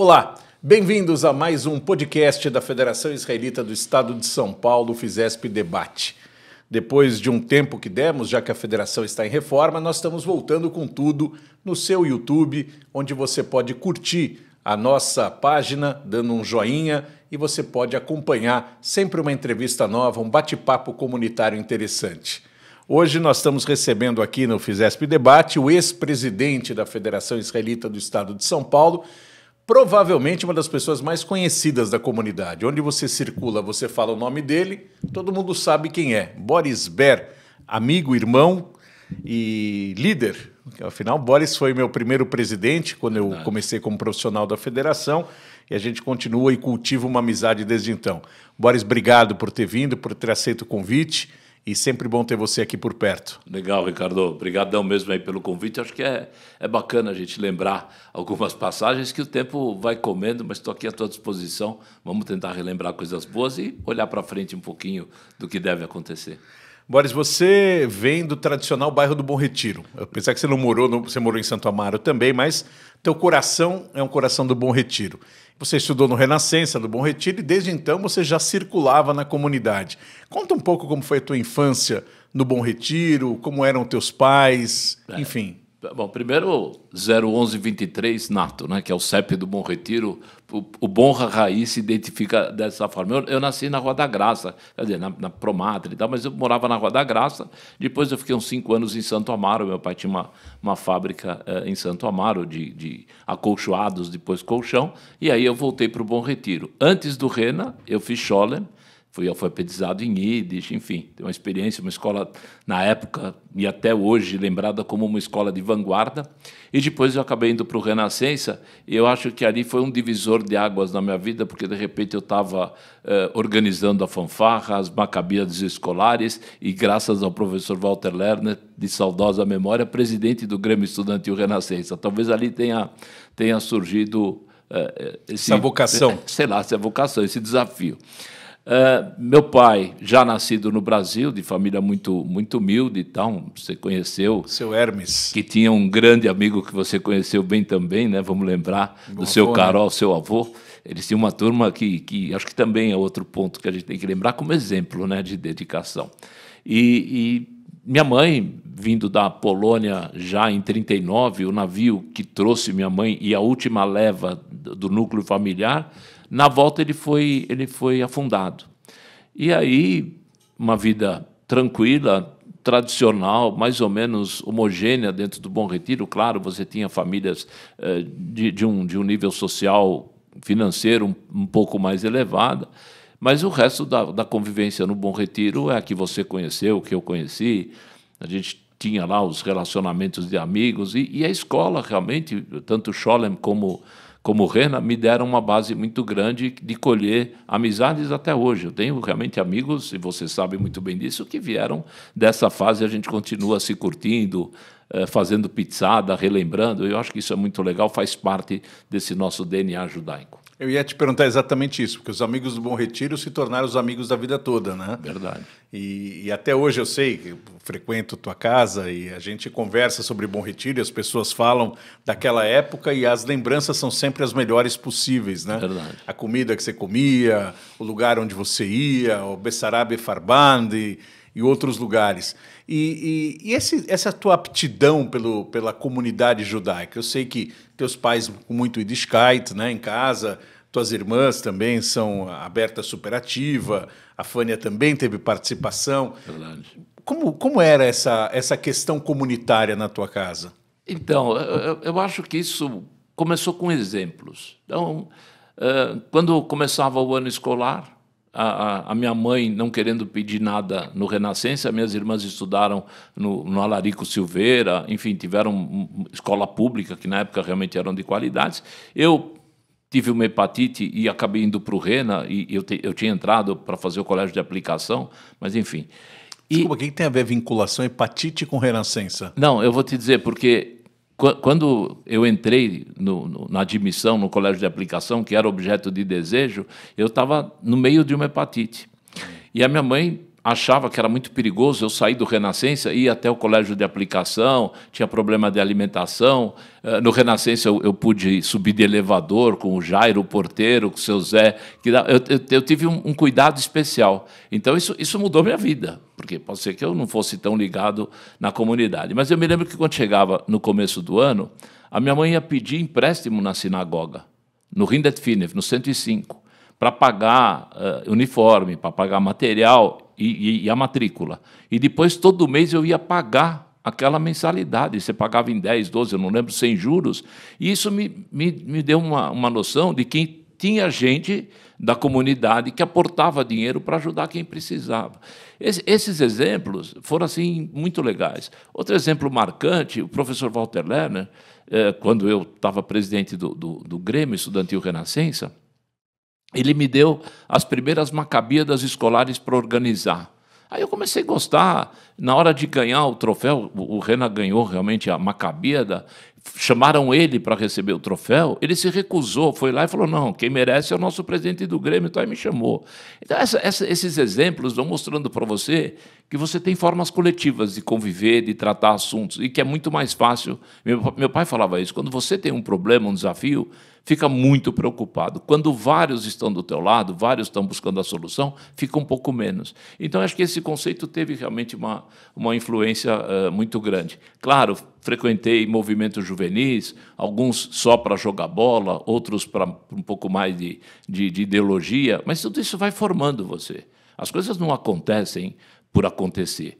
Olá, bem-vindos a mais um podcast da Federação Israelita do Estado de São Paulo, Fizesp Debate. Depois de um tempo que demos, já que a federação está em reforma, nós estamos voltando com tudo no seu YouTube, onde você pode curtir a nossa página, dando um joinha, e você pode acompanhar sempre uma entrevista nova, um bate-papo comunitário interessante. Hoje nós estamos recebendo aqui no Fizesp Debate o ex-presidente da Federação Israelita do Estado de São Paulo, provavelmente uma das pessoas mais conhecidas da comunidade. Onde você circula, você fala o nome dele, todo mundo sabe quem é. Boris Ber, amigo, irmão e líder. Afinal, Boris foi meu primeiro presidente quando eu comecei como profissional da federação e a gente continua e cultiva uma amizade desde então. Boris, obrigado por ter vindo, por ter aceito o convite. E sempre bom ter você aqui por perto. Legal, Ricardo. Obrigadão mesmo aí pelo convite. Acho que é, é bacana a gente lembrar algumas passagens que o tempo vai comendo, mas estou aqui à tua disposição. Vamos tentar relembrar coisas boas e olhar para frente um pouquinho do que deve acontecer. Boris, você vem do tradicional bairro do Bom Retiro. Apesar que você não morou, você morou em Santo Amaro também, mas teu coração é um coração do Bom Retiro. Você estudou no Renascença, no Bom Retiro, e desde então você já circulava na comunidade. Conta um pouco como foi a tua infância no Bom Retiro, como eram teus pais, é. enfim. Bom, primeiro 01123 nato, né, que é o CEP do Bom Retiro. O, o Bonra Raiz se identifica dessa forma. Eu, eu, nasci na Rua da Graça, quer dizer, na, na e tal, mas eu morava na Rua da Graça. Depois eu fiquei uns cinco anos em Santo Amaro. Meu pai tinha uma, uma fábrica eh, em Santo Amaro de, de acolchoados, depois colchão. E aí eu voltei para o Bom Retiro. Antes do Rena, eu fiz Scholler fui alfabetizado em Yiddish, enfim, tem uma experiência, uma escola na época e até hoje lembrada como uma escola de vanguarda. E depois eu acabei indo para o Renascença e eu acho que ali foi um divisor de águas na minha vida, porque de repente eu estava eh, organizando a fanfarra, as macabias escolares e graças ao professor Walter Lerner, de saudosa memória, presidente do Grêmio Estudantil Renascença. Talvez ali tenha, tenha surgido eh, eh, esse, essa vocação. Sei lá, essa vocação, esse desafio. Uh, meu pai, já nascido no Brasil, de família muito, muito humilde e então, tal, você conheceu. Seu Hermes. Que tinha um grande amigo que você conheceu bem também, né? Vamos lembrar, Bom, do seu avô, né? Carol, né? seu avô. Eles tinham uma turma que, que acho que também é outro ponto que a gente tem que lembrar como exemplo né, de dedicação. E, e minha mãe, vindo da Polônia já em 1939, o navio que trouxe minha mãe e a última leva do núcleo familiar na volta ele foi, ele foi afundado. E aí, uma vida tranquila, tradicional, mais ou menos homogênea dentro do Bom Retiro. Claro, você tinha famílias eh, de, de, um, de um nível social, financeiro um, um pouco mais elevada, mas o resto da, da convivência no Bom Retiro é a que você conheceu, que eu conheci. A gente tinha lá os relacionamentos de amigos e, e a escola realmente, tanto Scholem como como Rena, me deram uma base muito grande de colher amizades até hoje. Eu tenho realmente amigos, e você sabe muito bem disso, que vieram dessa fase, e a gente continua se curtindo, eh, fazendo pizzada, relembrando. Eu acho que isso é muito legal, faz parte desse nosso DNA judaico. Eu ia te perguntar exatamente isso, porque os amigos do Bom Retiro se tornaram os amigos da vida toda, né? Verdade. E, e até hoje eu sei que frequento tua casa e a gente conversa sobre Bom Retiro e as pessoas falam daquela época e as lembranças são sempre as melhores possíveis, né? Verdade. A comida que você comia, o lugar onde você ia, o Bessarabe Farbande e outros lugares. E, e, e esse, essa tua aptidão pelo, pela comunidade judaica? Eu sei que teus pais muito Yiddishkeit né, em casa, tuas irmãs também são aberta superativa, a Fânia também teve participação. Verdade. Como, como era essa, essa questão comunitária na tua casa? Então, eu, eu acho que isso começou com exemplos. Então, quando começava o ano escolar, a, a, minha mãe não querendo pedir nada no Renascença, minhas irmãs estudaram no, no Alarico Silveira, enfim, tiveram escola pública, que na época realmente eram de qualidades. Eu tive uma hepatite e acabei indo para o Rena, e eu, te, eu tinha entrado para fazer o colégio de aplicação, mas enfim. Desculpa, o que tem a ver vinculação hepatite com renascença? Não, eu vou te dizer, porque quando eu entrei no, no, na admissão no colégio de aplicação, que era objeto de desejo, eu estava no meio de uma hepatite. E a minha mãe achava que era muito perigoso eu sair do Renascença, ir até o colégio de aplicação, tinha problema de alimentação. Eh, no Renascença eu, eu pude subir de elevador com o Jairo, o porteiro, com o seu Zé. Que eu, eu, eu tive um, um, cuidado especial. Então isso, isso mudou minha vida, porque pode ser que eu não fosse tão ligado na comunidade. Mas eu me lembro que quando chegava no começo do ano, a minha mãe ia pedir empréstimo na sinagoga, no Rindet no 105 para pagar uh, uniforme, para pagar material e, e, e a matrícula. E depois, todo mês, eu ia pagar aquela mensalidade. Você pagava em 10, 12, eu não lembro, sem juros. E isso me, me, me deu uma, uma noção de que tinha gente da comunidade que aportava dinheiro para ajudar quem precisava. esses exemplos foram assim muito legais. Outro exemplo marcante, o professor Walter Lerner, eh, quando eu estava presidente do, do, do Grêmio Estudantil Renascença, ele me deu as primeiras macabíadas escolares para organizar. Aí eu comecei a gostar. Na hora de ganhar o troféu, o Renan ganhou realmente a macabida, chamaram ele para receber o troféu, ele se recusou, foi lá e falou: não, quem merece é o nosso presidente do Grêmio, então aí me chamou. Então, essa, essa, esses exemplos vão mostrando para você que você tem formas coletivas de conviver, de tratar assuntos, e que é muito mais fácil. Meu, meu pai falava isso: quando você tem um problema, um desafio, fica muito preocupado. Quando vários estão do teu lado, vários estão buscando a solução, fica um pouco menos. Então, acho que esse conceito teve realmente uma, uma influência uh, muito grande. Claro, frequentei movimentos juvenis, alguns só para jogar bola, outros para um pouco mais de, de, de ideologia, mas tudo isso vai formando você. As coisas não acontecem por acontecer.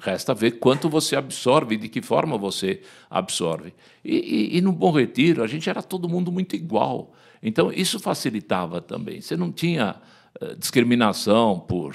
Resta ver quanto você absorve, de que forma você absorve. E, e, e, no Bom Retiro, a gente era todo mundo muito igual. Então, isso facilitava também. Você não tinha eh, discriminação por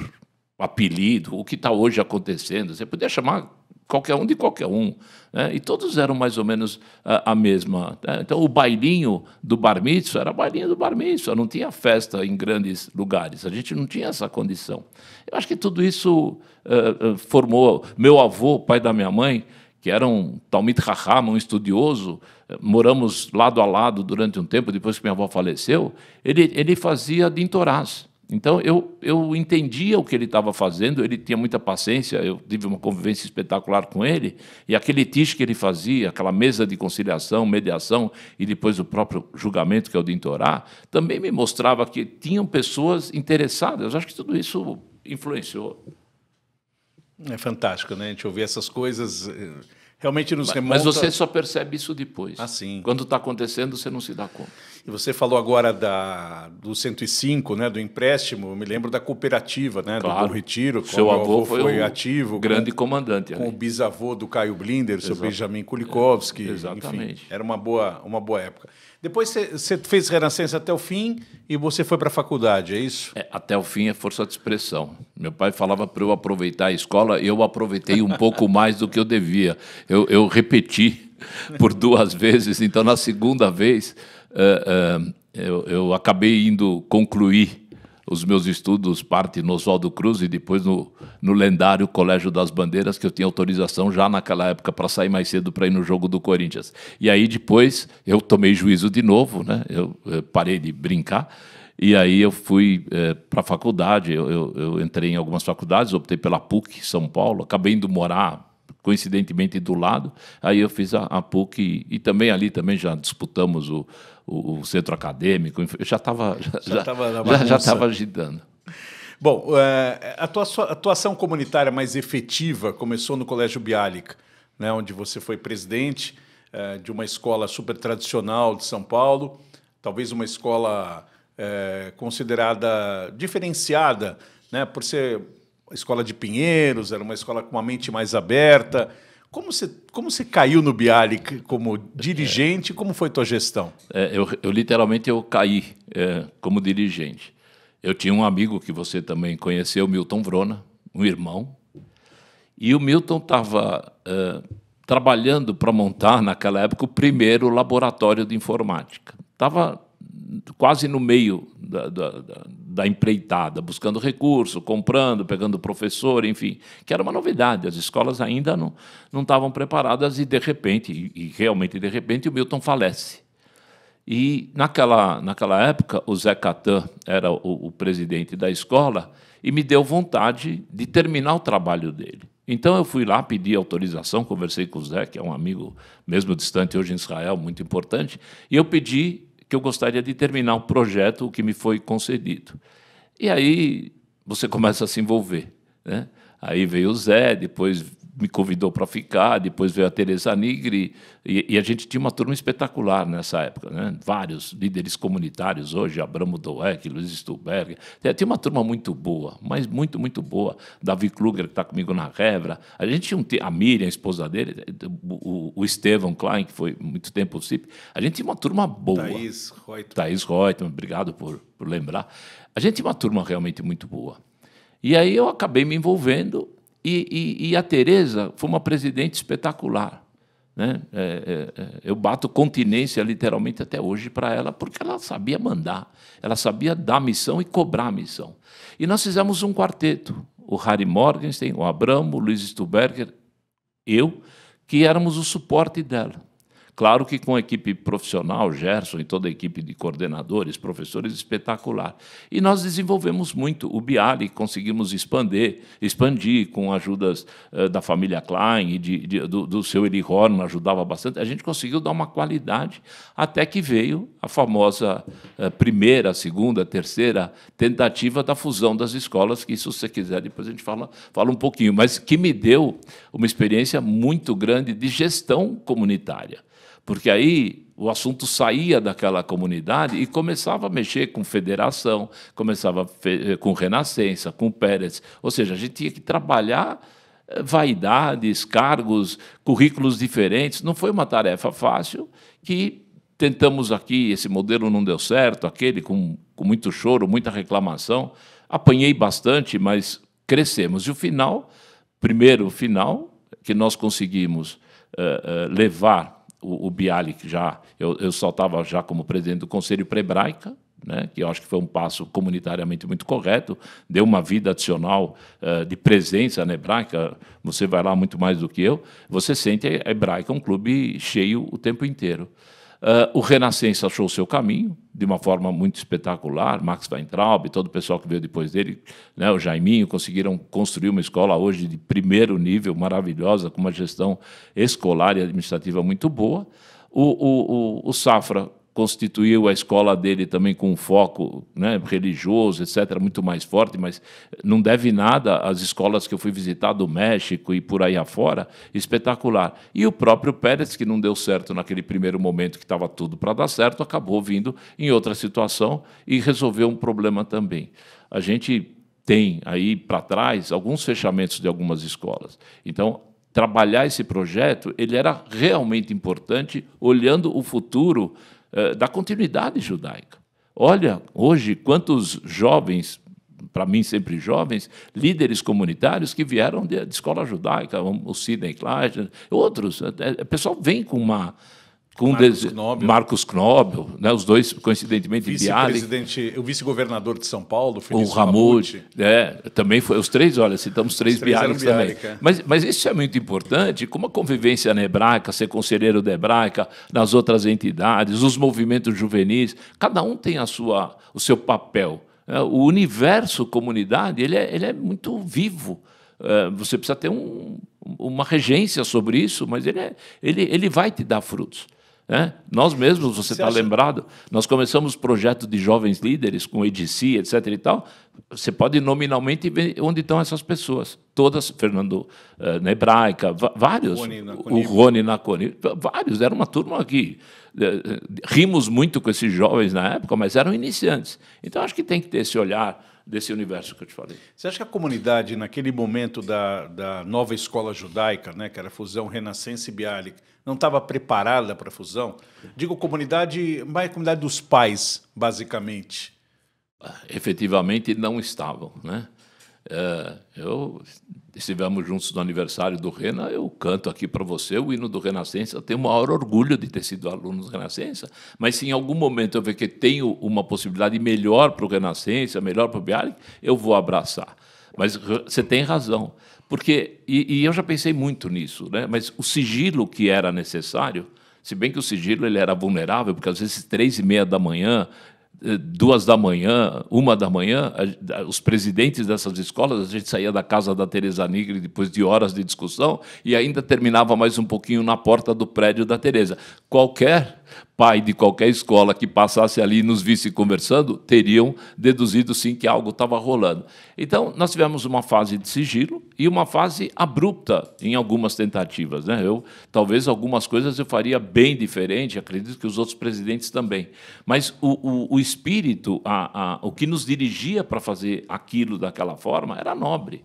apelido, o que está hoje acontecendo. Você podia chamar qualquer um de qualquer um. Né? E todos eram mais ou menos a, a mesma. Né? Então, o bailinho do bar mitzvah era bailinho do bar mitzvah, não tinha festa em grandes lugares, a gente não tinha essa condição. Eu acho que tudo isso uh, formou. Meu avô, pai da minha mãe, que era um talmit Raham, um estudioso, eh, moramos lado a lado durante um tempo, depois que minha avó faleceu, ele, ele fazia dintorás. Então eu, eu entendia o que ele estava fazendo, ele tinha muita paciência, eu tive uma convivência espetacular com ele, e aquele tiche que ele fazia, aquela mesa de conciliação, mediação e depois o próprio julgamento, que é o de entorar também me mostrava que tinham pessoas interessadas. Eu acho que tudo isso influenciou. É fantástico, né? A gente ouvir essas coisas eh, realmente nos remonta... Mas você só percebe isso depois. Assim. Quando está acontecendo, você não se dá conta. E você falou agora da, do 105, né, do empréstimo. Eu me lembro da cooperativa, né, claro. do Bom Retiro. Seu avô, avô, foi, um ativo, né, grande com, comandante. Com ali. o bisavô do Caio Blinder, o seu Benjamin Kulikovski. É, exatamente. Enfim, era uma boa, uma boa época. Depois você fez Renascença até o fim e você foi para a faculdade, é isso? É, até o fim é força de expressão. Meu pai falava para eu aproveitar a escola e eu aproveitei um pouco mais do que eu devia. Eu, eu repeti por duas vezes, então na segunda vez uh, uh, eu, eu, acabei indo concluir os meus estudos, parte no Oswaldo Cruz e depois no, no lendário Colégio das Bandeiras, que eu tinha autorização já naquela época para sair mais cedo para ir no jogo do Corinthians. E aí depois eu tomei juízo de novo, né? eu, eu parei de brincar e aí eu fui é, eh, para a faculdade, eu, eu, eu, entrei em algumas faculdades, optei pela PUC, São Paulo, acabei indo morar coincidentemente do lado. Aí eu fiz a, a PUC e, e, também ali também já disputamos o, o, o centro acadêmico. Eu já estava já estava já, já, já, agitando. Bom, é, a tua atuação comunitária mais efetiva começou no Colégio Bialik, né, onde você foi presidente é, de uma escola super tradicional de São Paulo, talvez uma escola é, considerada diferenciada, né, por ser escola de Pinheiros, era uma escola com uma mente mais aberta. Como você, como você caiu no Bialik como dirigente? É. Como foi tua gestão? É, eu, eu, literalmente eu caí é, como dirigente. Eu tinha um amigo que você também conheceu, Milton Vrona, um irmão. E o Milton estava é, trabalhando para montar, naquela época, o primeiro laboratório de informática. Estava quase no meio da, da, da empreitada, buscando recurso, comprando, pegando professor, enfim, que era uma novidade. As escolas ainda não, não estavam preparadas e, de repente, e, e realmente de repente, o Milton falece. E naquela, naquela época, o Zé Catan era o, o, presidente da escola e me deu vontade de terminar o trabalho dele. Então eu fui lá, pedi autorização, conversei com o Zé, que é um amigo, mesmo distante hoje em Israel, muito importante, e eu pedi que eu gostaria de terminar um projeto que me foi concedido. E aí você começa a se envolver. Né? Aí veio o Zé, depois me convidou para ficar, depois veio a Teresa Nigri, e, e, a gente tinha uma turma espetacular nessa época, né? vários líderes comunitários hoje, Abramo Doeck, Luiz Stuberg, é, tinha uma turma muito boa, mas muito, muito boa, Davi Kluger, que está comigo na Revra, a gente tinha um, a Miriam, a esposa dele, o, o Klein, que foi muito tempo o CIP, a gente tinha uma turma boa. Thaís Reutemann. Thaís Reutemann, obrigado por, por lembrar. A gente tinha uma turma realmente muito boa. E aí eu acabei me envolvendo e, e, e a Tereza foi uma presidente espetacular. Né? É, é, é, eu bato continência literalmente até hoje para ela, porque ela sabia mandar, ela sabia dar missão e cobrar missão. E nós fizemos um quarteto: o Harry Morgenstein, o Abramo, o Luiz Stuberger, eu, que éramos o suporte dela. Claro que com a equipe profissional, Gerson e toda a equipe de coordenadores, professores, espetacular. E nós desenvolvemos muito o Biali, conseguimos expandir, expandir com ajudas uh, da família Klein e de, de, do, do seu Eli Horn, ajudava bastante. A gente conseguiu dar uma qualidade até que veio a famosa uh, primeira, segunda, terceira tentativa da fusão das escolas, que isso, se você quiser, depois a gente fala, fala um pouquinho, mas que me deu uma experiência muito grande de gestão comunitária porque aí o assunto saía daquela comunidade e começava a mexer com federação, começava eh, com renascença, com Pérez. Ou seja, a gente tinha que trabalhar eh, vaidades, cargos, currículos diferentes. Não foi uma tarefa fácil que tentamos aqui, esse modelo não deu certo, aquele com, com muito choro, muita reclamação. Apanhei bastante, mas crescemos. E o final, primeiro final, que nós conseguimos uh, uh, levar o, o Bialik já, eu, eu só estava já como presidente do Conselho Prebraica, né, que eu acho que foi um passo comunitariamente muito correto, deu uma vida adicional uh, de presença na hebraica, você vai lá muito mais do que eu, você sente a hebraica um clube cheio o tempo inteiro. Uh, o Renascença achou o seu caminho de uma forma muito espetacular. Max Weintraub e todo o pessoal que veio depois dele, né, o Jaiminho, conseguiram construir uma escola hoje de primeiro nível, maravilhosa, com uma gestão escolar e administrativa muito boa. O, o, o, o Safra constituiu a escola dele também com um foco né, religioso, etc., muito mais forte, mas não deve nada às escolas que eu fui visitar do México e por aí afora, espetacular. E o próprio Pérez, que não deu certo naquele primeiro momento que estava tudo para dar certo, acabou vindo em outra situação e resolveu um problema também. A gente tem aí para trás alguns fechamentos de algumas escolas. Então, trabalhar esse projeto, ele era realmente importante, olhando o futuro eh, da continuidade judaica. Olha, hoje, quantos jovens, para mim sempre jovens, líderes comunitários que vieram de, de escola judaica, o Sidney Kleiner, outros. Eh, eh, o pessoal vem com uma com Marcos de... Knobel. Marcos Knobel, né, os dois, coincidentemente, Vice o vice-governador de São Paulo, Felício O Ramud, né, também foi, os três, olha, citamos três, três Bialik, também. É. Mas, mas isso é muito importante, como a convivência na Hebraica, ser conselheiro da Hebraica, nas outras entidades, os movimentos juvenis, cada um tem a sua, o seu papel. É, o universo comunidade ele é, ele é muito vivo. É, você precisa ter um, uma regência sobre isso, mas ele, é, ele, ele vai te dar frutos. Né? Nós mesmos, você está acha... lembrado, nós começamos projetos de jovens líderes com EDC, etc. e tal. Você pode nominalmente ver onde estão essas pessoas. Todas, Fernando uh, eh, na né, Hebraica, vários. O Rony na Coni, vários. Era uma turma que eh, rimos muito com esses jovens na época, mas eram iniciantes. Então acho que tem que ter esse olhar desse universo que eu te falei. Você acha que a comunidade, naquele momento da, da nova escola judaica, né, que era a fusão Renascença e Bialik, não estava preparada para a fusão? Digo comunidade, mas a comunidade dos pais, basicamente. Ah, efetivamente não estavam, né? É, eu estivemos juntos no aniversário do Rena, eu canto aqui para você o hino do Renascença. Tenho o maior orgulho de ter sido aluno do Renascença, mas se em algum momento eu ver que tenho uma possibilidade melhor para o Renascença, melhor para o Bialik, eu vou abraçar. Mas você tem razão, porque e, e, eu já pensei muito nisso, né? Mas o sigilo que era necessário, se bem que o sigilo ele era vulnerável, porque às vezes três e meia da manhã eh, duas da manhã, uma da manhã, os presidentes dessas escolas, a gente saía da casa da Tereza Nigri depois de horas de discussão e ainda terminava mais um pouquinho na porta do prédio da Tereza. Qualquer pai de qualquer escola que passasse ali e nos visse conversando, teriam deduzido sim que algo estava rolando. Então, nós tivemos uma fase de sigilo e uma fase abrupta em algumas tentativas. Né? Eu, talvez algumas coisas eu faria bem diferente, acredito que os outros presidentes também. Mas o, o, o espírito, a, a, o que nos dirigia para fazer aquilo daquela forma, era nobre.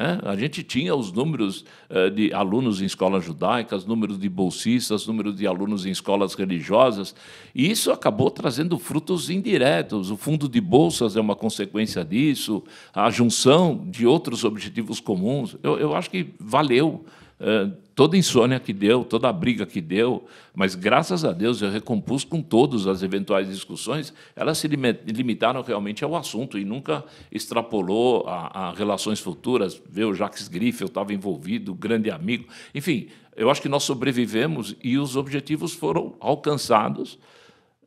Né? A gente tinha os números eh, de alunos em escolas judaicas, números de bolsistas, números de alunos em escolas religiosas, e isso acabou trazendo frutos indiretos. O fundo de bolsas é uma consequência disso, a junção de outros objetivos comuns. Eu, eu acho que valeu eh, toda insônia que deu, toda a briga que deu, mas graças a Deus eu recompus com todos as eventuais discussões, elas se limitaram realmente ao assunto e nunca extrapolou a, a relações futuras. Ver o Jacques Griffel estava envolvido, grande amigo. Enfim, eu acho que nós sobrevivemos e os objetivos foram alcançados.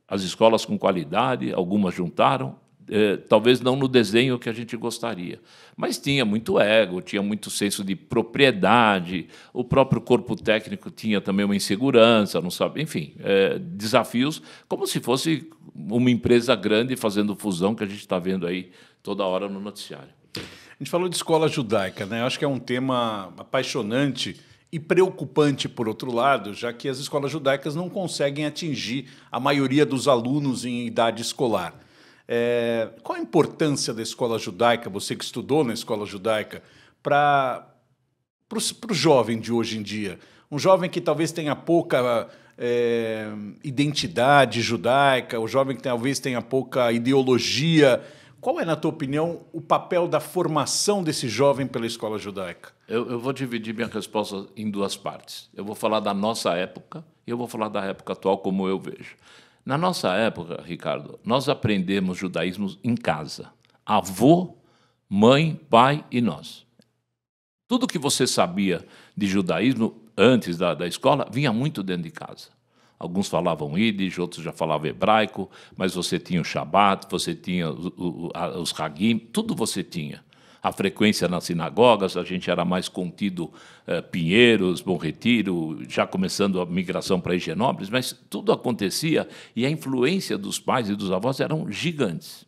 As escolas com qualidade, algumas juntaram, é, talvez não no desenho que a gente gostaria. Mas tinha muito ego, tinha muito senso de propriedade, o próprio corpo técnico tinha também uma insegurança, não sabe, enfim, é, desafios, como se fosse uma empresa grande fazendo fusão que a gente está vendo aí toda hora no noticiário. A gente falou de escola judaica, né? Eu acho que é um tema apaixonante e preocupante, por outro lado, já que as escolas judaicas não conseguem atingir a maioria dos alunos em idade escolar. É, qual a importância da escola judaica, você que estudou na escola judaica, para o jovem de hoje em dia? Um jovem que talvez tenha pouca é, identidade judaica, o jovem que talvez tenha pouca ideologia. Qual é, na tua opinião, o papel da formação desse jovem pela escola judaica? Eu, eu vou dividir minha resposta em duas partes. Eu vou falar da nossa época e eu vou falar da época atual, como eu vejo. Na nossa época, Ricardo, nós aprendemos judaísmo em casa. Avô, mãe, pai e nós. Tudo que você sabia de judaísmo antes da, da escola vinha muito dentro de casa. Alguns falavam Yiddish, outros já falavam hebraico, mas você tinha o Shabat, você tinha os Hagim, tudo você tinha a frequência nas sinagogas, a gente era mais contido eh, Pinheiros, Bom Retiro, já começando a migração para Higienópolis, mas tudo acontecia e a influência dos pais e dos avós eram gigantes.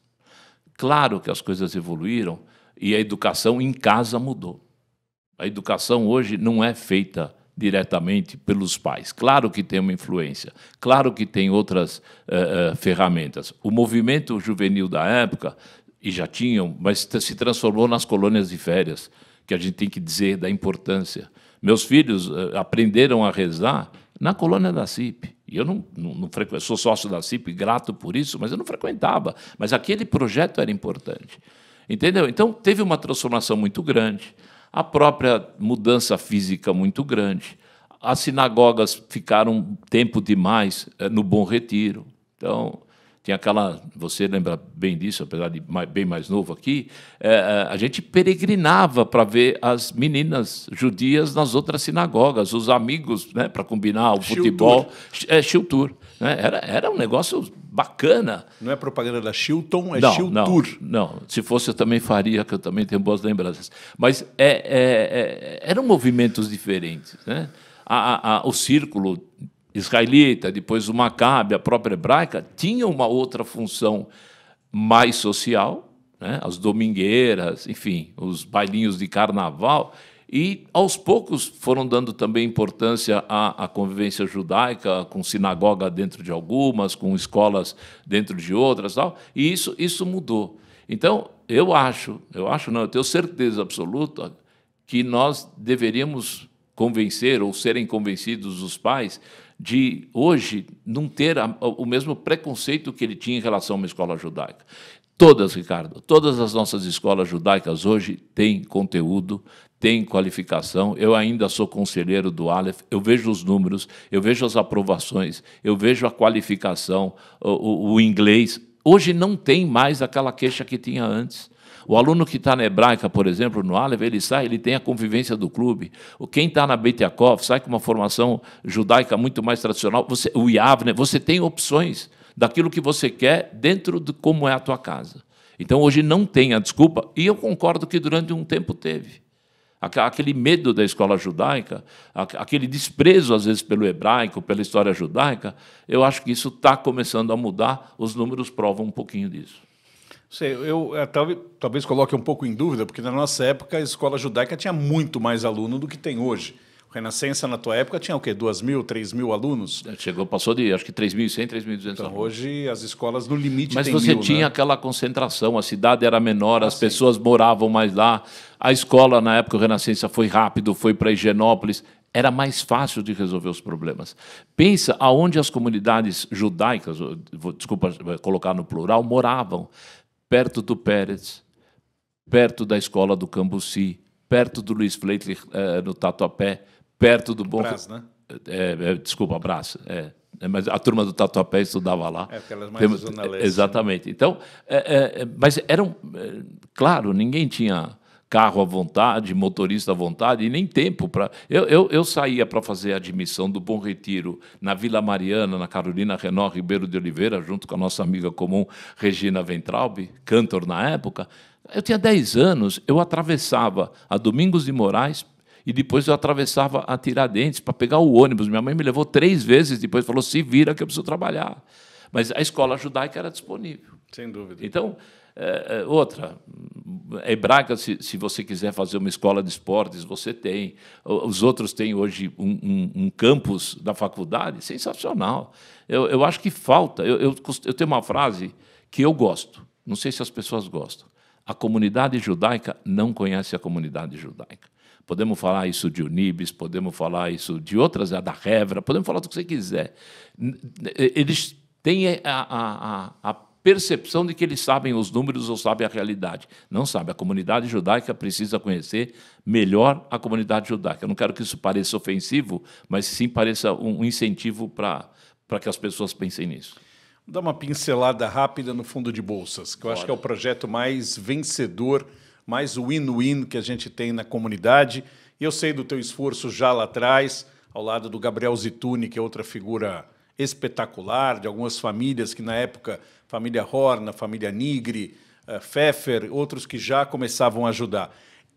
Claro que as coisas evoluíram e a educação em casa mudou. A educação hoje não é feita diretamente pelos pais. Claro que tem uma influência, claro que tem outras uh, uh, ferramentas. O movimento juvenil da época e já tinham, mas se transformou nas colônias de férias, que a gente tem que dizer da importância. Meus filhos eh, aprenderam a rezar na colônia da CIP. E eu não, não, não sou sócio da CIP, grato por isso, mas eu não frequentava. Mas aquele projeto era importante. Entendeu? Então, teve uma transformação muito grande, a própria mudança física muito grande. As sinagogas ficaram tempo demais eh, no Bom Retiro. Então, tinha aquela, você lembra bem disso, apesar de mais, bem mais novo aqui, é, é a gente peregrinava para ver as meninas judias nas outras sinagogas, os amigos, né, para combinar o futebol. É, Shiltur. Né? Era, era um negócio bacana. Não é propaganda da Shilton, é não, Não, não, se fosse eu também faria, que eu também tenho boas lembranças. Mas é, é, é eram movimentos diferentes. Né? A, a, a, o círculo israelita, depois o Macabe, a própria hebraica, tinha uma outra função mais social, né? as domingueiras, enfim, os bailinhos de carnaval, e aos poucos foram dando também importância à, à, convivência judaica, com sinagoga dentro de algumas, com escolas dentro de outras, tal, e isso, isso mudou. Então, eu acho, eu acho não, eu tenho certeza absoluta que nós deveríamos convencer ou serem convencidos os pais de hoje não ter a, o mesmo preconceito que ele tinha em relação a uma escola judaica. Todas, Ricardo, todas as nossas escolas judaicas hoje têm conteúdo, têm qualificação. Eu ainda sou conselheiro do Aleph, eu vejo os números, eu vejo as aprovações, eu vejo a qualificação, o, o, o inglês. Hoje não tem mais aquela queixa que tinha antes. O aluno que está na hebraica, por exemplo, no Aleph, ele sai, ele tem a convivência do clube. Quem está na Beit Yaakov sai com uma formação judaica muito mais tradicional. Você, o Yavne, né, você tem opções daquilo que você quer dentro de como é a tua casa. Então, hoje não tem a desculpa, e eu concordo que durante um tempo teve. Aquele medo da escola judaica, aquele desprezo, às vezes, pelo hebraico, pela história judaica, eu acho que isso está começando a mudar, os números provam um pouquinho disso. Sei, eu é, talvez, talvez coloque um pouco em dúvida, porque na nossa época a escola judaica tinha muito mais aluno do que tem hoje. Renascença, na tua época, tinha o quê? 2 mil, 3 mil alunos? É, chegou, passou de acho que 3.100, 3.200 então, Hoje as escolas no limite Mas você mil, né? tinha né? aquela concentração, a cidade era menor, ah, as sim. pessoas moravam mais lá. A escola, na época, o Renascença foi rápido, foi para Higienópolis. Era mais fácil de resolver os problemas. Pensa aonde as comunidades judaicas, desculpa colocar no plural, moravam perto do Pérez, perto da escola do Cambuci, perto do Luiz Fleitler uh, no Tatuapé, perto do Bom. Brás, né? É, é, desculpa, Brás. É. é mas a turma do Tatuapé estudava lá. É, aquelas mais Temos, Exatamente. Né? Então, é, é, mas eram. claro, ninguém tinha carro à vontade, motorista à vontade, e nem tempo para. Eu, eu, eu, saía para fazer a admissão do Bom Retiro na Vila Mariana, na Carolina Renó Ribeiro de Oliveira, junto com a nossa amiga comum Regina Ventralbe, cantor na época. Eu tinha 10 anos, eu atravessava a Domingos de Moraes e depois eu atravessava a Tiradentes para pegar o ônibus. Minha mãe me levou três vezes, depois falou: se vira que eu preciso trabalhar. Mas a escola judaica era disponível. Sem dúvida. Então, é, é, outra, hebraica, Braga, se, se você quiser fazer uma escola de esportes, você tem. Os outros têm hoje um, um, um campus da faculdade sensacional. Eu, eu acho que falta. Eu, eu, eu tenho uma frase que eu gosto, não sei se as pessoas gostam. A comunidade judaica não conhece a comunidade judaica. Podemos falar isso de Unibis, podemos falar isso de outras, da Revra, podemos falar do que você quiser. Eles têm a, a, a, a percepção de que eles sabem os números ou sabem a realidade. Não sabe. A comunidade judaica precisa conhecer melhor a comunidade judaica. Eu não quero que isso pareça ofensivo, mas sim pareça um incentivo para que as pessoas pensem nisso. Dá uma pincelada rápida no fundo de bolsas, que eu acho que é o projeto mais vencedor, mais win-win que a gente tem na comunidade. E eu sei do teu esforço já lá atrás, ao lado do Gabriel Zituni, que é outra figura espetacular de algumas famílias que, na época, família Horna, família Nigri, eh, Pfeffer, outros que já começavam a ajudar.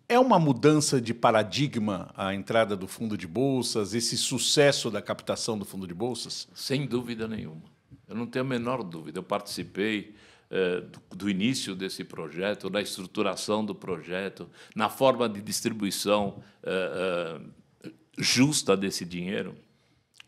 É uma mudança de paradigma a entrada do fundo de bolsas, esse sucesso da captação do fundo de bolsas? Sem dúvida nenhuma. Eu não tenho a menor dúvida. Eu participei eh, do, do, início desse projeto, da estruturação do projeto, na forma de distribuição eh, justa desse dinheiro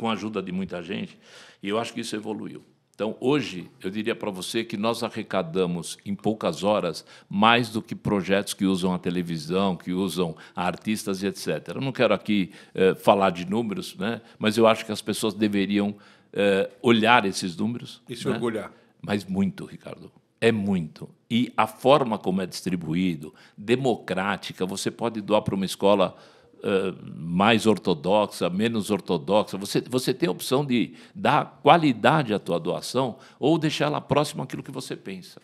com a ajuda de muita gente, e eu acho que isso evoluiu. Então, hoje, eu diria para você que nós arrecadamos em poucas horas mais do que projetos que usam a televisão, que usam artistas e etc. Eu não quero aqui eh, falar de números, né? mas eu acho que as pessoas deveriam eh, olhar esses números. E se né? orgulhar. Mas muito, Ricardo. É muito. E a forma como é distribuído, democrática, você pode doar para uma escola eh, mais ortodoxa, menos ortodoxa. Você, você tem a opção de dar qualidade à tua doação ou deixar ela próxima àquilo que você pensa.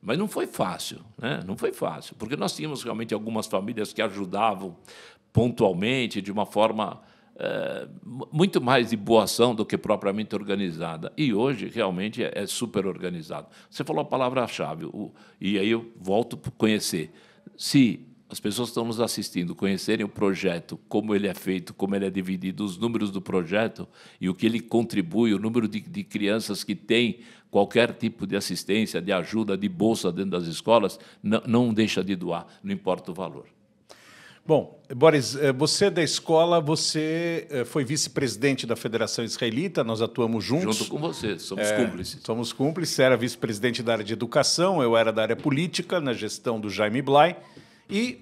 Mas não foi fácil, né? não foi fácil, porque nós tínhamos realmente algumas famílias que ajudavam pontualmente, de uma forma é, muito mais de boa ação do que propriamente organizada. E hoje, realmente, é, é super organizado. Você falou a palavra-chave, e aí eu volto para conhecer. Se as pessoas que estão nos assistindo conhecerem o projeto, como ele é feito, como ele é dividido, os números do projeto e o que ele contribui, o número de, de crianças que tem qualquer tipo de assistência, de ajuda, de bolsa dentro das escolas, não, não deixa de doar, não importa o valor. Bom, Boris, eh, você é da escola, você eh, foi vice-presidente da Federação Israelita, nós atuamos juntos. Junto com você, somos é, cúmplices. Somos cúmplices, era vice-presidente da área de educação, eu era da área política, na gestão do Jaime Blay e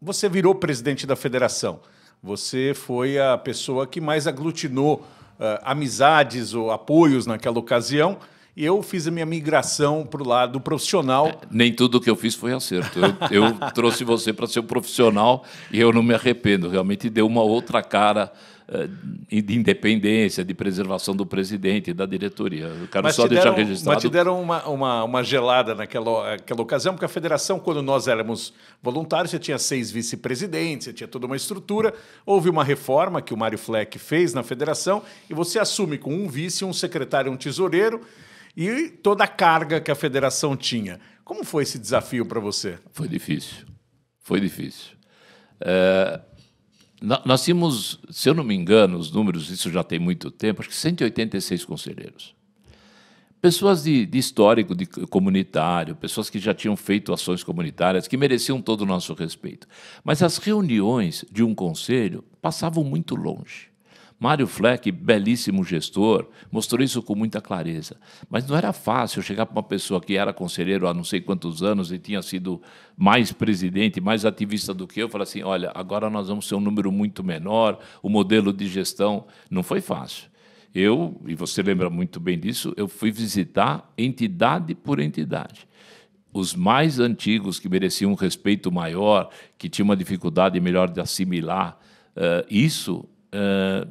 você virou presidente da federação. Você foi a pessoa que mais aglutinou uh, amizades ou apoios naquela ocasião. E Eu fiz a minha migração para o lado profissional. É, nem tudo que eu fiz foi acerto. Eu, eu trouxe você para ser um profissional e eu não me arrependo. Realmente deu uma outra cara eh, de independência, de preservação do presidente, da diretoria. Eu quero mas só deixar deram, registrado. Mas te deram uma, uma, uma gelada naquela, naquela ocasião, porque a federação, quando nós éramos voluntários, você tinha seis vice-presidentes, você tinha toda uma estrutura. Houve uma reforma que o Mário Fleck fez na federação e você assume com um vice, um secretário, um tesoureiro e toda a carga que a federação tinha. Como foi esse desafio para você? Foi difícil. Foi difícil. É, nós tínhamos, se eu não me engano, os números, isso já tem muito tempo, acho que 186 conselheiros. Pessoas de, de histórico, de comunitário, pessoas que já tinham feito ações comunitárias, que mereciam todo o nosso respeito. Mas as reuniões de um conselho passavam muito longe. Mário Fleck, belíssimo gestor, mostrou isso com muita clareza. Mas não era fácil chegar para uma pessoa que era conselheiro há não sei quantos anos e tinha sido mais presidente, mais ativista do que eu, falar assim: olha, agora nós vamos ser um número muito menor, o modelo de gestão. Não foi fácil. Eu, e você lembra muito bem disso, eu fui visitar entidade por entidade os mais antigos que mereciam um respeito maior, que tinham uma dificuldade melhor de assimilar uh, isso, uh,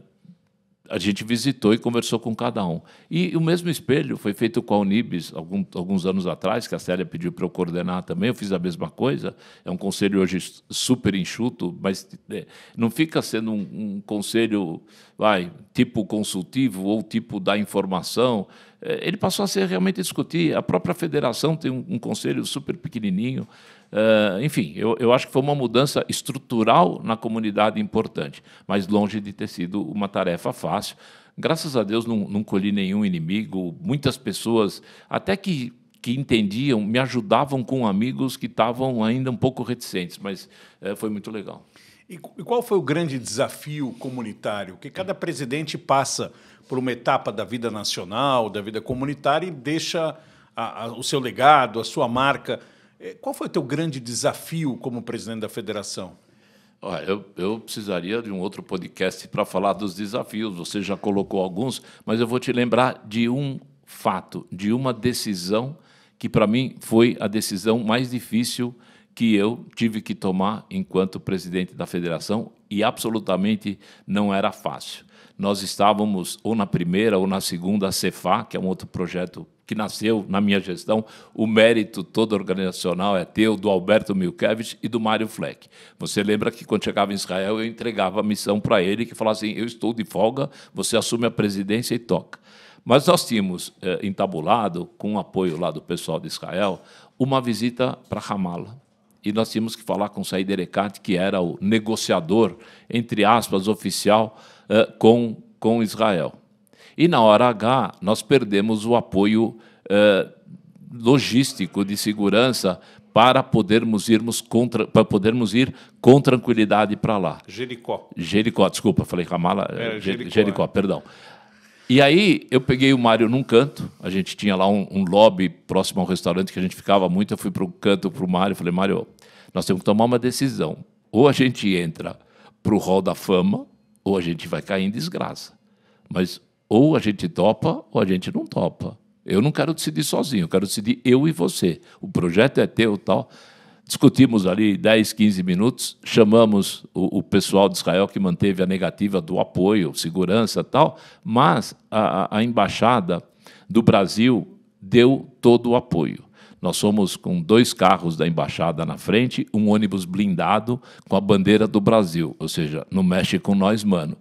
a gente visitou e conversou com cada um. E o mesmo espelho foi feito com a Unibis algum, alguns anos atrás, que a Célia pediu para eu coordenar também, eu fiz a mesma coisa. É um conselho hoje super enxuto, mas é, não fica sendo um, um conselho vai, tipo consultivo ou tipo da informação. Eh, ele passou a ser realmente discutir. A própria federação tem um, um conselho super pequenininho. Uh, enfim, eu, eu acho que foi uma mudança estrutural na comunidade importante, mas longe de ter sido uma tarefa fácil. Graças a Deus não, não colhi nenhum inimigo. Muitas pessoas, até que que entendiam, me ajudavam com amigos que estavam ainda um pouco reticentes, mas eh, foi muito legal. e qual foi o grande desafio comunitário que cada presidente passa por uma etapa da vida nacional, da vida comunitária e deixa a, a, o seu legado, a sua marca. Eh, qual foi o teu grande desafio como presidente da federação? Olha, eu, eu precisaria de um outro podcast para falar dos desafios. Você já colocou alguns, mas eu vou te lembrar de um fato, de uma decisão que para mim foi a decisão mais difícil que eu tive que tomar enquanto presidente da federação e absolutamente não era fácil nós estávamos ou na primeira ou na segunda CEFA, que é um outro projeto que nasceu na minha gestão, o mérito todo organizacional é teu, do Alberto Milkevich e do Mário Fleck. Você lembra que quando chegava em Israel eu entregava a missão para ele, que falava assim: eu estou de folga, você assume a presidência e toca. Mas nós tínhamos eh, entabulado, com o apoio lá do pessoal de Israel, uma visita para Ramallah e nós tínhamos que falar com o Said Erekat, que era o negociador, entre aspas, oficial uh, com, com Israel. E na hora H, nós perdemos o apoio uh, logístico de segurança para podermos irmos contra, para podermos ir com tranquilidade para lá. Jericó. Jericó, desculpa, falei Ramala, a eh, Jericó, Jericó é. perdão. E aí eu peguei o Mário num canto, a gente tinha lá um, um lobby próximo ao restaurante que a gente ficava muito, eu fui para o canto para o Mário, falei, Mário, nós temos que tomar uma decisão. Ou a gente entra para o rol da fama, ou a gente vai cair em desgraça. Mas ou a gente topa, ou a gente não topa. Eu não quero decidir sozinho, eu quero decidir eu e você. O projeto é teu tal. Discutimos ali 10, 15 minutos, chamamos o, o pessoal de Israel que manteve a negativa do apoio, segurança tal, mas a, a embaixada do Brasil deu todo o apoio. Nós fomos com dois carros da embaixada na frente, um ônibus blindado com a bandeira do Brasil, ou seja, não mexe com nós, mano.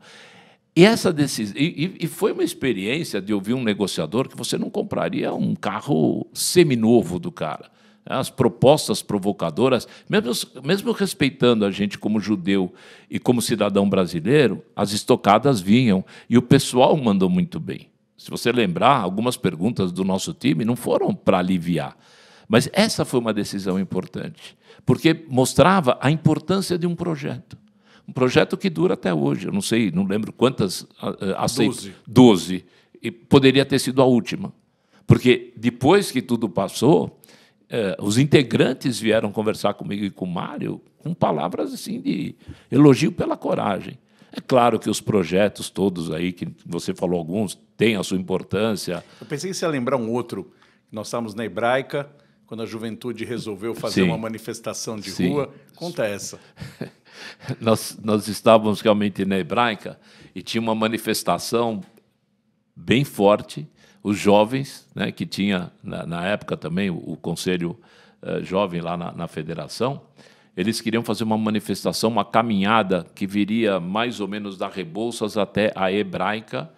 E essa decisão e, e, foi uma experiência de ouvir um negociador que você não compraria um carro seminovo do cara. É, as propostas provocadoras, mesmo, mesmo respeitando a gente como judeu e como cidadão brasileiro, as estocadas vinham e o pessoal mandou muito bem. Se você lembrar, algumas perguntas do nosso time não foram para aliviar, mas essa foi uma decisão importante, porque mostrava a importância de um projeto. Um projeto que dura até hoje. Eu não sei, não lembro quantas ah, ah, aceitas. Doze. E poderia ter sido a última. Porque depois que tudo passou, eh, os integrantes vieram conversar comigo e com o Mário com palavras assim de elogio pela coragem. É claro que os projetos todos aí, que você falou alguns, têm a sua importância. Eu pensei que você ia lembrar um outro. Nós estávamos na Hebraica, quando a juventude resolveu fazer Sim. uma manifestação de Sim. rua. Conta essa. nós, nós estávamos realmente na Hebraica e tinha uma manifestação bem forte. Os jovens, né, que tinha na, na época também o, o Conselho eh, Jovem lá na, na Federação, eles queriam fazer uma manifestação, uma caminhada que viria mais ou menos da Rebouças até a Hebraica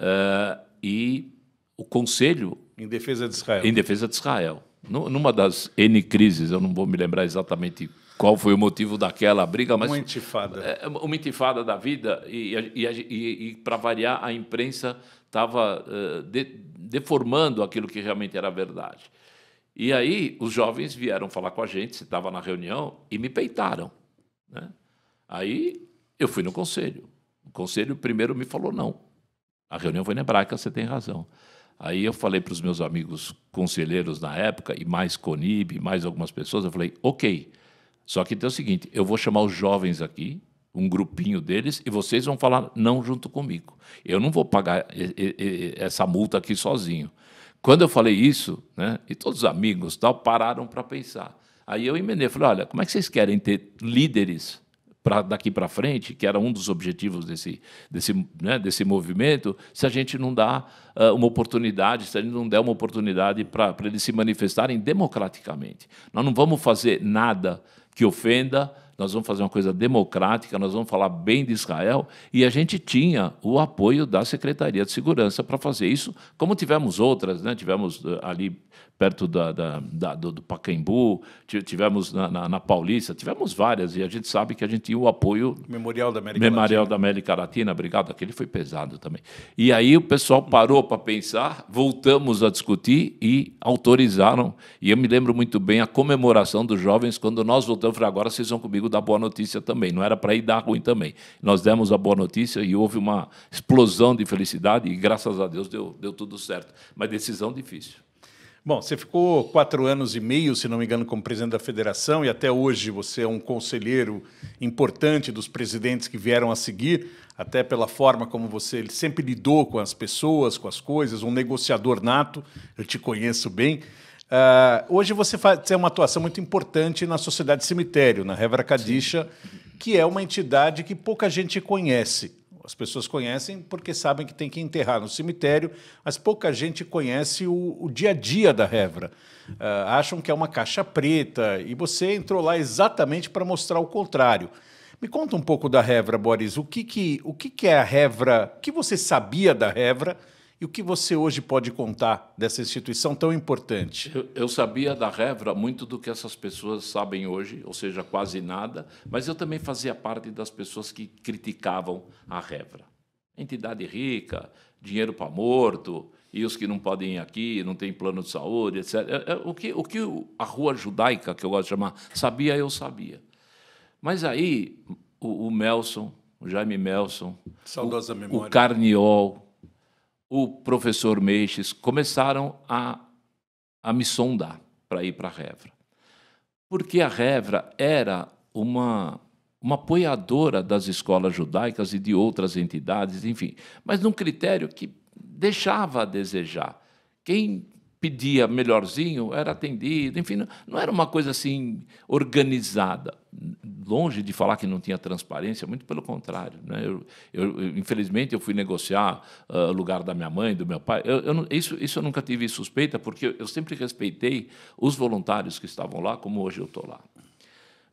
eh, e o Conselho. Em defesa de Israel. Em defesa de Israel numa das N crises, eu não vou me lembrar exatamente qual foi o motivo daquela briga, mas. Uma intifada. É, é, uma intifada da vida, e, e, e, e para variar, a imprensa estava uh, é, de, deformando aquilo que realmente era verdade. E aí os jovens vieram falar com a gente, se estava na reunião, e me peitaram. Né? Aí eu fui no conselho. O conselho primeiro me falou não. A reunião foi na Hebraica, você tem razão. Aí eu falei para os meus amigos conselheiros na época, e mais Conib, mais algumas pessoas, eu falei, ok, só que tem o seguinte, eu vou chamar os jovens aqui, um grupinho deles, e vocês vão falar não junto comigo. Eu não vou pagar essa multa aqui sozinho. Quando eu falei isso, né, e todos os amigos tal pararam para pensar. Aí eu emendei, falei, olha, como é que vocês querem ter líderes para daqui para frente, que era um dos objetivos desse, desse, né, desse movimento, se a gente não dá uh, uma oportunidade, se a gente não der uma oportunidade para eles se manifestarem democraticamente. Nós não vamos fazer nada que ofenda, nós vamos fazer uma coisa democrática, nós vamos falar bem de Israel, e a gente tinha o apoio da Secretaria de Segurança para fazer isso, como tivemos outras, né? tivemos ah, ali perto da, da, da do, do, Pacaembu, tivemos na, na, na, Paulista, tivemos várias, e a gente sabe que a gente tinha o apoio. Memorial da América Memorial Latina. da América Latina, obrigado, aquele foi pesado também. E aí o pessoal parou para pensar, voltamos a discutir e autorizaram. E eu me lembro muito bem a comemoração dos jovens quando nós voltamos, falei, agora vocês vão comigo dar boa notícia também, não era para ir dar ruim também. Nós demos a boa notícia e houve uma explosão de felicidade, e graças a Deus deu, deu tudo certo. Mas decisão difícil. Bom, você ficou quatro anos e meio, se não me engano, como presidente da federação, e até hoje você é um conselheiro importante dos presidentes que vieram a seguir, até pela forma como você sempre lidou com as pessoas, com as coisas, um negociador nato, eu te conheço bem. Uh, hoje você tem é uma atuação muito importante na sociedade cemitério, na Revra Cadixa, que é uma entidade que pouca gente conhece. As pessoas conhecem porque sabem que tem que enterrar no cemitério, mas pouca gente conhece o, o dia a dia da Revra. Uh, ah, acham que é uma caixa preta e você entrou lá exatamente para mostrar o contrário. Me conta um pouco da Revra, Boris. O que, que, o que, que é a Revra? O que você sabia da Revra? E o que você hoje pode contar dessa instituição tão importante? Eu, eu, sabia da Revra muito do que essas pessoas sabem hoje, ou seja, quase nada, mas eu também fazia parte das pessoas que criticavam a Revra. Entidade rica, dinheiro para morto, e os que não podem ir aqui, não tem plano de saúde, etc. É, é, o que, o que a rua judaica, que eu gosto de chamar, sabia, eu sabia. Mas aí o, o Melson, o Jaime Melson, o, o Carniol, o professor Meixes começaram a, a me sondar para ir para a Revra. Porque a Revra era uma, uma apoiadora das escolas judaicas e de outras entidades, enfim, mas num critério que deixava a desejar. Quem pedia melhorzinho, era atendido, enfim, não era uma coisa assim organizada. Longe de falar que não tinha transparência, muito pelo contrário. Né? Eu, eu, infelizmente, eu fui negociar o uh, ah, lugar da minha mãe, do meu pai. Eu, eu, isso, isso eu nunca tive suspeita, porque eu sempre respeitei os voluntários que estavam lá, como hoje eu estou lá.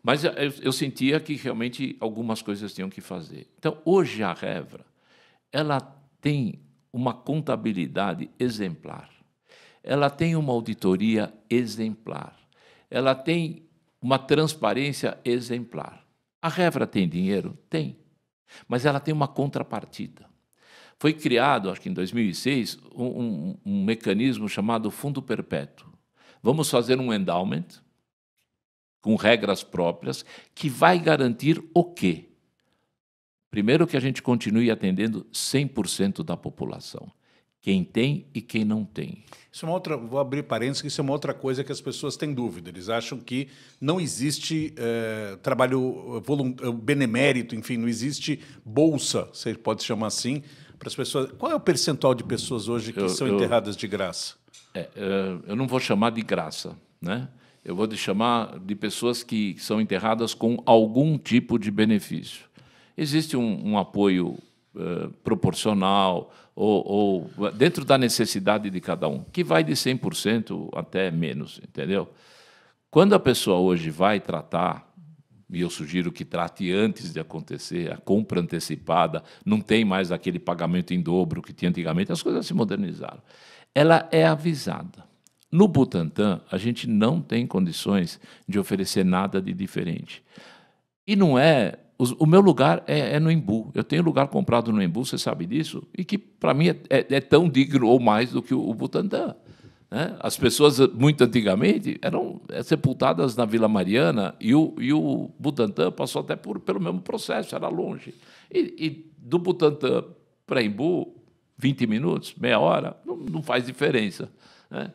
Mas eu, sentia que realmente algumas coisas tinham que fazer. Então, hoje a Revra, ela tem uma contabilidade exemplar ela tem uma auditoria exemplar, ela tem uma transparência exemplar. A Revra tem dinheiro? Tem. Mas ela tem uma contrapartida. Foi criado, acho que em 2006, um, um, um mecanismo chamado Fundo Perpétuo. Vamos fazer um endowment com regras próprias que vai garantir o quê? Primeiro, que a gente continue atendendo 100% da população quem tem e quem não tem. Isso é uma outra, vou abrir parênteses, que isso é uma outra coisa que as pessoas têm dúvida. Eles acham que não existe é, trabalho eh, eh, benemérito, enfim, não existe bolsa, você pode chamar assim, para as pessoas. Qual é o percentual de pessoas hoje que eu, são eu, enterradas de graça? É, é eu não vou chamar de graça, né? Eu vou te chamar de pessoas que são enterradas com algum tipo de benefício. Existe um, um apoio eh, proporcional ou, ou, dentro da necessidade de cada um, que vai de 100% até menos, entendeu? Quando a pessoa hoje vai tratar, e eu sugiro que trate antes de acontecer, a compra antecipada, não tem mais aquele pagamento em dobro que tinha antigamente, as coisas se modernizaram. Ela é avisada. No Butantan, a gente não tem condições de oferecer nada de diferente. E não é os, o meu lugar é, é, no Embu. Eu tenho lugar comprado no Embu, você sabe disso, e que para mim é, é, é, tão digno ou mais do que o, o Butantã. Né? As pessoas, muito antigamente, eram é, sepultadas na Vila Mariana e o, e o Butantã passou até por, pelo mesmo processo, era longe. E, e do Butantã para Embu, 20 minutos, meia hora, não, não faz diferença. Né?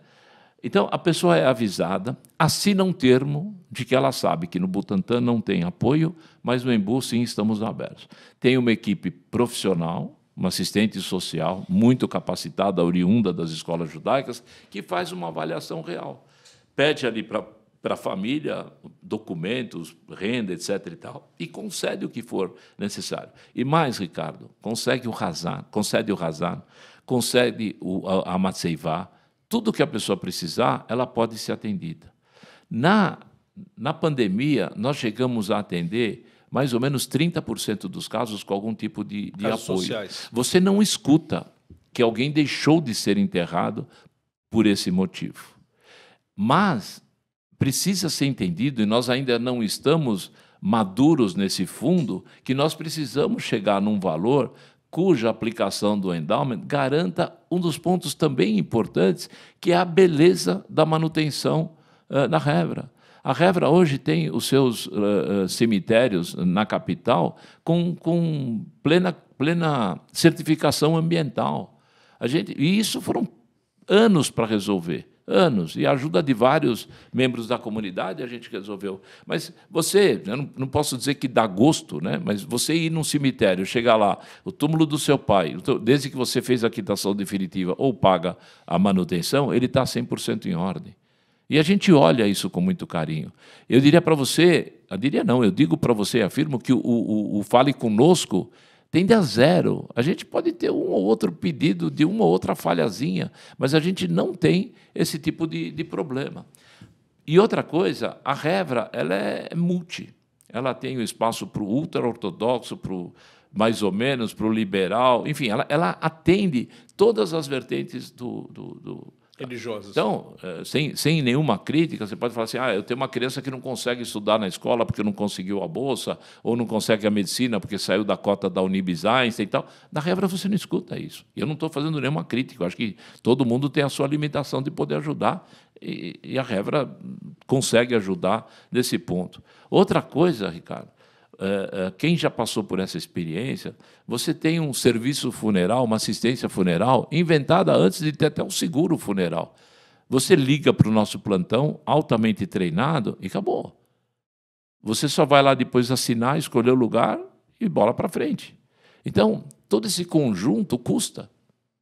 Então, a pessoa é avisada, assina um termo de que ela sabe que no Butantan não tem apoio, mas no Embu sim estamos abertos. Tem uma equipe profissional, uma assistente social muito capacitada, oriunda das escolas judaicas, que faz uma avaliação real. Pede ali para para a família, documentos, renda, etc. e tal, e concede o que for necessário. E mais, Ricardo, consegue o razan, concede o razan, concede o, a, a matseivá, tudo que a pessoa precisar, ela pode ser atendida. Na, na pandemia, nós chegamos a atender mais ou menos 30% dos casos com algum tipo de, de apoio. Sociais. Você não escuta que alguém deixou de ser enterrado por esse motivo. Mas precisa ser entendido, e nós ainda não estamos maduros nesse fundo, que nós precisamos chegar num valor cuja aplicação do endowment garanta um dos pontos também importantes, que é a beleza da manutenção uh, eh, da A Revra hoje tem os seus uh, cemitérios na capital com, com plena, plena certificação ambiental. A gente, e isso foram anos para resolver anos. E a ajuda de vários membros da comunidade a gente resolveu. Mas você, eu não, não posso dizer que dá gosto, né? mas você ir num cemitério, chegar lá, o túmulo do seu pai, desde que você fez a quitação definitiva ou paga a manutenção, ele está 100% em ordem. E a gente olha isso com muito carinho. Eu diria para você, eu diria não, eu digo para você, afirmo que o, o, o Fale Conosco tende a zero. A gente pode ter um ou outro pedido de uma ou outra falhazinha, mas a gente não tem esse tipo de, de problema. E outra coisa, a Revra ela é, é multi. Ela tem o espaço para o ultra-ortodoxo, para o mais ou menos, para o liberal, enfim, ela, ela atende todas as vertentes do, do, do então, eh, sem, sem nenhuma crítica, você pode falar assim: ah, eu tenho uma criança que não consegue estudar na escola porque não conseguiu a bolsa, ou não consegue a medicina porque saiu da cota da Unibis Einstein e tal. Na regra, você não escuta isso. Eu não estou fazendo nenhuma crítica. Eu acho que todo mundo tem a sua limitação de poder ajudar e, e a regra consegue ajudar nesse ponto. Outra coisa, Ricardo, é, é, quem já passou por essa experiência, você tem um serviço funeral, uma assistência funeral, inventada antes de ter até um seguro funeral. Você liga para o nosso plantão, altamente treinado, e acabou. Você só vai lá depois assinar, escolher o lugar e bola para frente. Então, todo esse conjunto custa.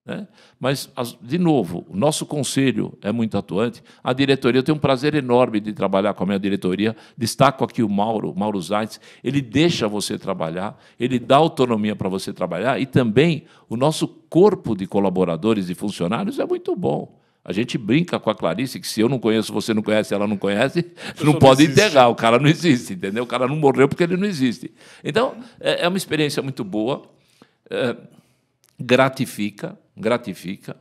Né? Mas, de novo, o nosso conselho é muito atuante, a diretoria, eu tenho um prazer enorme de trabalhar com a minha diretoria, destaco aqui o Mauro, Mauro Zaitz, ele deixa você trabalhar, ele dá autonomia para você trabalhar e também o nosso corpo de colaboradores e funcionários é muito bom. A gente brinca com a Clarice que se eu não conheço, você não conhece, ela não conhece, não pode integrar, o cara não existe, entendeu? O cara não morreu porque ele não existe. Então, é, é uma experiência muito boa, é, gratifica, gratifica.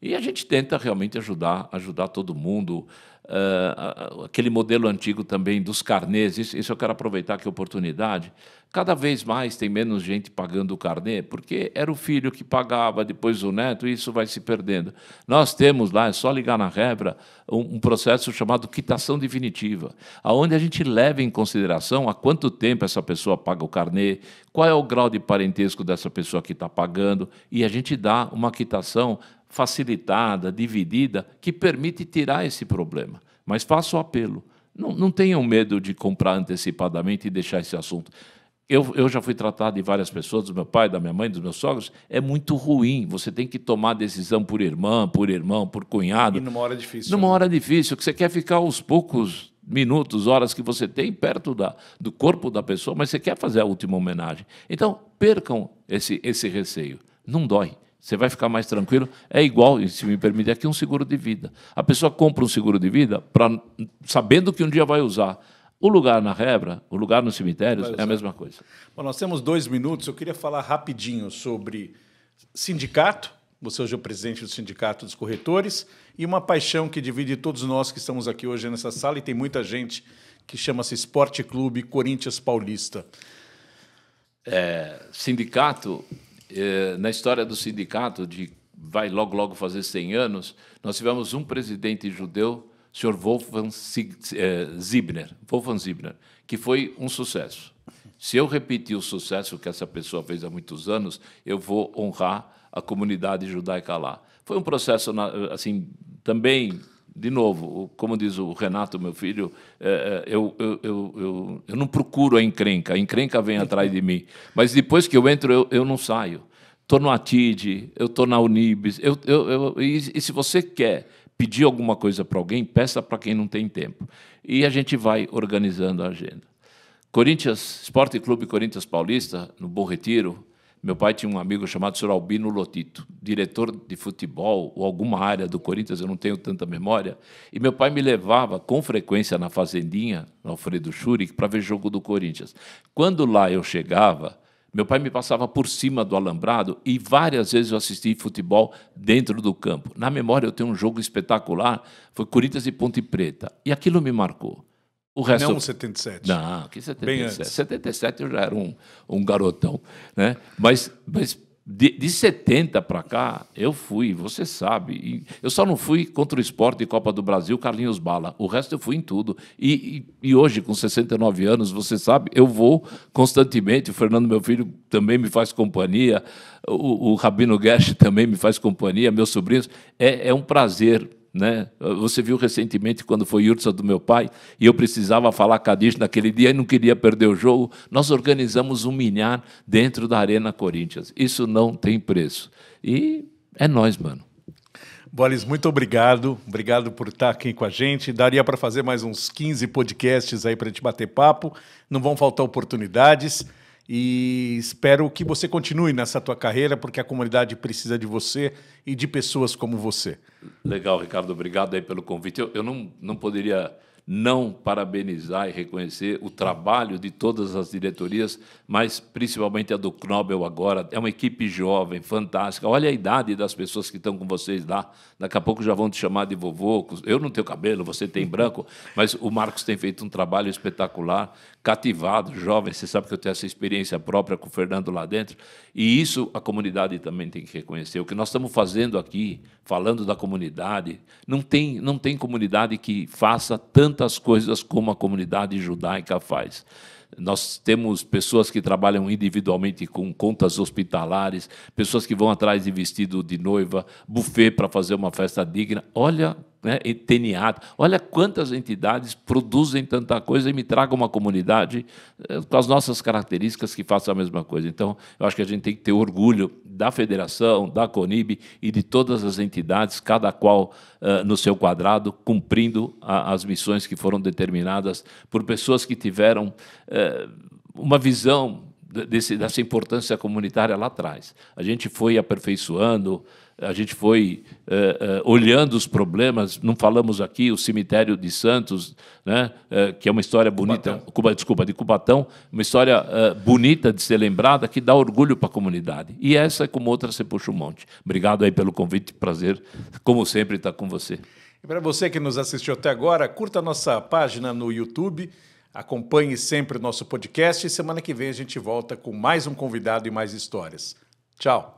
E a gente tenta realmente ajudar, ajudar todo mundo. Uh, aquele modelo antigo também dos carnês, isso, isso eu quero aproveitar que é oportunidade, cada vez mais tem menos gente pagando o carnê, porque era o filho que pagava, depois o neto, e isso vai se perdendo. Nós temos lá, é só ligar na Rebra, um, um processo chamado quitação definitiva, aonde a gente leva em consideração há quanto tempo essa pessoa paga o carnê, qual é o grau de parentesco dessa pessoa que está pagando, e a gente dá uma quitação facilitada, dividida, que permite tirar esse problema. Mas faço o apelo. Não, não tenham medo de comprar antecipadamente e deixar esse assunto eu, eu já fui tratado de várias pessoas, do meu pai, da minha mãe, dos meus sogros, é muito ruim. Você tem que tomar decisão por irmã, por irmão, por cunhado. E numa hora difícil. Numa né? hora difícil, que você quer ficar aos poucos minutos, horas que você tem perto da, do corpo da pessoa, mas você quer fazer a última homenagem. Então, percam esse, esse receio. Não dói. Você vai ficar mais tranquilo. É igual, se me permitir, aqui um seguro de vida. A pessoa compra um seguro de vida pra, sabendo que um dia vai usar. O lugar na rebra, o lugar nos cemitérios é a é. mesma coisa. Bom, nós temos dois minutos. Eu queria falar rapidinho sobre sindicato. Você hoje é o presidente do Sindicato dos Corretores e uma paixão que divide todos nós que estamos aqui hoje nessa sala e tem muita gente que chama-se Esporte Clube Corinthians Paulista. É, sindicato, é, na história do sindicato, de vai logo, logo fazer 100 anos, nós tivemos um presidente judeu senhor Wolfgang eh, Zibner, Wolfgang Zibner, que foi um sucesso. Se eu repetir o sucesso que essa pessoa fez há muitos anos, eu vou honrar a comunidade judaica lá. Foi um processo assim também de novo, como diz o Renato, meu filho, eh, eh, eu, eu, eu, eu, não procuro a encrenca, a encrenca vem atrás de mim. Mas depois que eu entro, eu, eu não saio. Estou no Atide, eu estou na Unibis. Eu, eu, e, e se você quer pedir alguma coisa para alguém, peça para quem não tem tempo. E a gente vai organizando a agenda. Corinthians, Esporte Clube Corinthians Paulista, no Bom Retiro, meu pai tinha um amigo chamado Sr. Albino Lotito, diretor de futebol ou alguma área do Corinthians, eu não tenho tanta memória. E meu pai me levava com frequência na Fazendinha, no Alfredo Schurich, para ver jogo do Corinthians. Quando lá eu chegava, meu pai me passava por cima do alambrado e várias vezes eu assisti futebol dentro do campo. Na memória eu tenho um jogo espetacular, foi Corinthians e Ponte Preta. E aquilo me marcou. O resto... É Não 77. Não, que 77. Bem antes. 77 eu já era um, um garotão. Né? Mas, mas de, de 70 para cá, eu fui, você sabe. eu só não fui contra o esporte e Copa do Brasil, Carlinhos Bala. O resto eu fui em tudo. E, e, e, hoje, com 69 anos, você sabe, eu vou constantemente. O Fernando, meu filho, também me faz companhia. O, o Rabino Guest também me faz companhia, meus sobrinhos. É, é um prazer né? Você viu recentemente quando foi Yurtsa do meu pai e eu precisava falar Kadish naquele dia e não queria perder o jogo. Nós organizamos um milhar dentro da Arena Corinthians. Isso não tem preço. E é nós, mano. Boris, muito obrigado. Obrigado por estar aqui com a gente. Daria para fazer mais uns 15 podcasts aí para a gente bater papo. Não vão faltar oportunidades e espero que você continue nessa tua carreira, porque a comunidade precisa de você e de pessoas como você. Legal, Ricardo, obrigado aí pelo convite. Eu, eu não, não poderia não parabenizar e reconhecer o trabalho de todas as diretorias, mas principalmente a do Knobel agora. É uma equipe jovem, fantástica. Olha a idade das pessoas que estão com vocês lá. Daqui a pouco já vão te chamar de vovô. Eu não tenho cabelo, você tem branco, mas o Marcos tem feito um trabalho espetacular cativado, jovem. Você sabe que eu tenho essa experiência própria com o Fernando lá dentro. E isso a comunidade também tem que reconhecer. O que nós estamos fazendo aqui, falando da comunidade, não tem, não tem comunidade que faça tantas coisas como a comunidade judaica faz. Nós temos pessoas que trabalham individualmente com contas hospitalares, pessoas que vão atrás de vestido de noiva, buffet para fazer uma festa digna. Olha né, Olha quantas entidades produzem tanta coisa e me tragam uma comunidade eh, com as nossas características que faça a mesma coisa. Então, eu acho que a gente tem que ter orgulho da federação, da CONIB e de todas as entidades, cada qual uh, no seu quadrado, cumprindo a, as missões que foram determinadas por pessoas que tiveram uh, uma visão Desse, dessa importância comunitária lá atrás. A gente foi aperfeiçoando, a gente foi eh, eh, olhando os problemas, não falamos aqui o cemitério de Santos, né, eh, que é uma história bonita, Cuba, desculpa, de Cubatão, uma história bonita de ser lembrada, que dá orgulho para a comunidade. E essa, é como outra, você puxa um monte. Obrigado aí pelo convite, prazer, como sempre, estar tá com você. E para você que nos assistiu até agora, curta a nossa página no YouTube, acompanhe sempre o nosso podcast e semana que vem a gente volta com mais um convidado e mais histórias. Tchau.